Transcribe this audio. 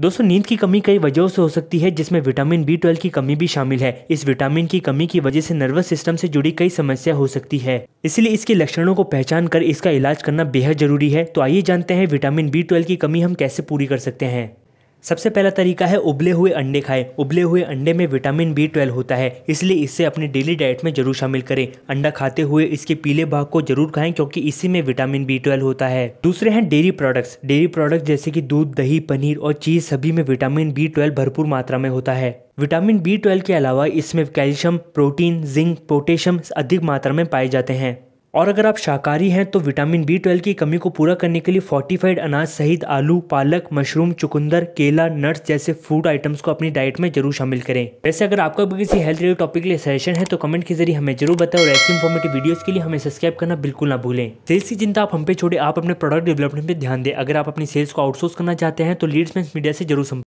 दोस्तों नींद की कमी कई वजहों से हो सकती है जिसमें विटामिन बी ट्वेल्व की कमी भी शामिल है इस विटामिन की कमी की वजह से नर्वस सिस्टम से जुड़ी कई समस्या हो सकती है इसलिए इसके लक्षणों को पहचान कर इसका इलाज करना बेहद जरूरी है तो आइए जानते हैं विटामिन बी ट्वेल्व की कमी हम कैसे पूरी कर सकते हैं सबसे पहला तरीका है उबले हुए अंडे खाएं उबले हुए अंडे में विटामिन बी ट्वेल्व होता है इसलिए इसे अपनी डेली डाइट में जरूर शामिल करें अंडा खाते हुए इसके पीले भाग को जरूर खाएं क्योंकि इसी में विटामिन बी ट्वेल्व होता है दूसरे हैं डेयरी प्रोडक्ट्स डेयरी प्रोडक्ट जैसे कि दूध दही पनीर और चीज सभी में विटामिन बी ट्वेल्व भरपूर मात्रा में होता है विटामिन बी ट्वेल्व के अलावा इसमें कैल्शियम प्रोटीन जिंक पोटेशियम अधिक मात्रा में पाए जाते हैं और अगर आप शाकाहारी हैं तो विटामिन बी ट्वेल्व की कमी को पूरा करने के लिए फोर्टिफाइड अनाज सहित आलू पालक मशरूम चुकंदर केला नट्स जैसे फूड आइटम्स को अपनी डाइट में जरूर शामिल करें वैसे अगर आपका भी किसी हेल्थ रिलेटेड टॉपिक के लिए सजेशन है तो कमेंट के जरिए हमें जरूर बताएं और ऐसी इन्फॉर्मेटिव वीडियोज के लिए हमें सब्सक्राइब करना बिल्कुल ना भूलें सेल्स की चिंता आप हम पे छोड़े आप अपने प्रोडक्ट डेवलपमेंट पर ध्यान दें अगर आप अपनी सेल्स को आउटसोर्स करना चाहते हैं तो लीड्स मीडिया से जरूर